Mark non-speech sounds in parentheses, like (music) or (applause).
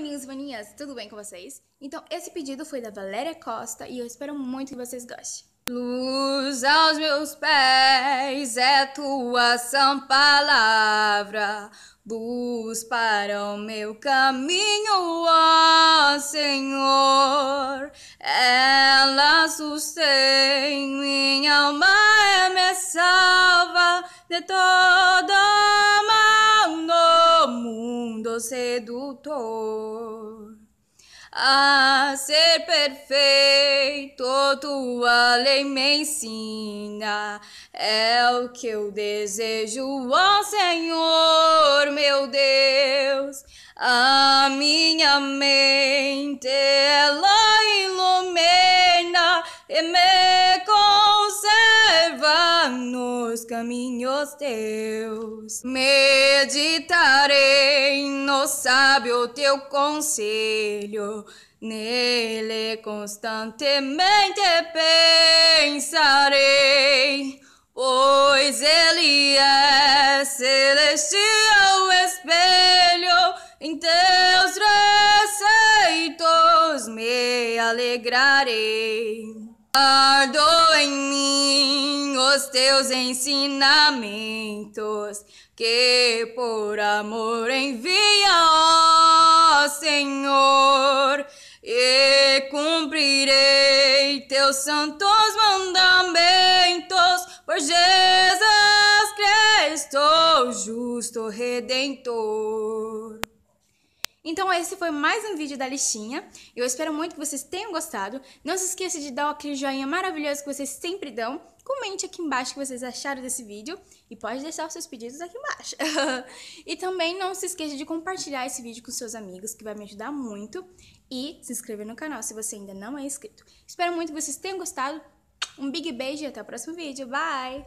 Maninhos e maninhas, tudo bem com vocês? Então, esse pedido foi da Valéria Costa e eu espero muito que vocês gostem. Luz aos meus pés é tua sã palavra, luz para o meu caminho, ó Senhor. Ela sustém minha alma, e é me salva de todo do sedutor. A ser perfeito, tua lei me ensina, é o que eu desejo, ó Senhor, meu Deus. A minha mente, ela nos caminhos teus. Meditarei no sábio teu conselho, nele constantemente pensarei. Pois ele é celestial espelho, em teus receitos me alegrarei. Adorei os teus ensinamentos, que por amor envia, ó Senhor, e cumprirei teus santos mandamentos, por Jesus Cristo, justo Redentor. Então esse foi mais um vídeo da listinha. Eu espero muito que vocês tenham gostado. Não se esqueça de dar aquele joinha maravilhoso que vocês sempre dão. Comente aqui embaixo o que vocês acharam desse vídeo e pode deixar os seus pedidos aqui embaixo. (laughs) e também não se esqueça de compartilhar esse vídeo com seus amigos, que vai me ajudar muito. E se inscrever no canal se você ainda não é inscrito. Espero muito que vocês tenham gostado. Um big beijo e até o próximo vídeo. Bye!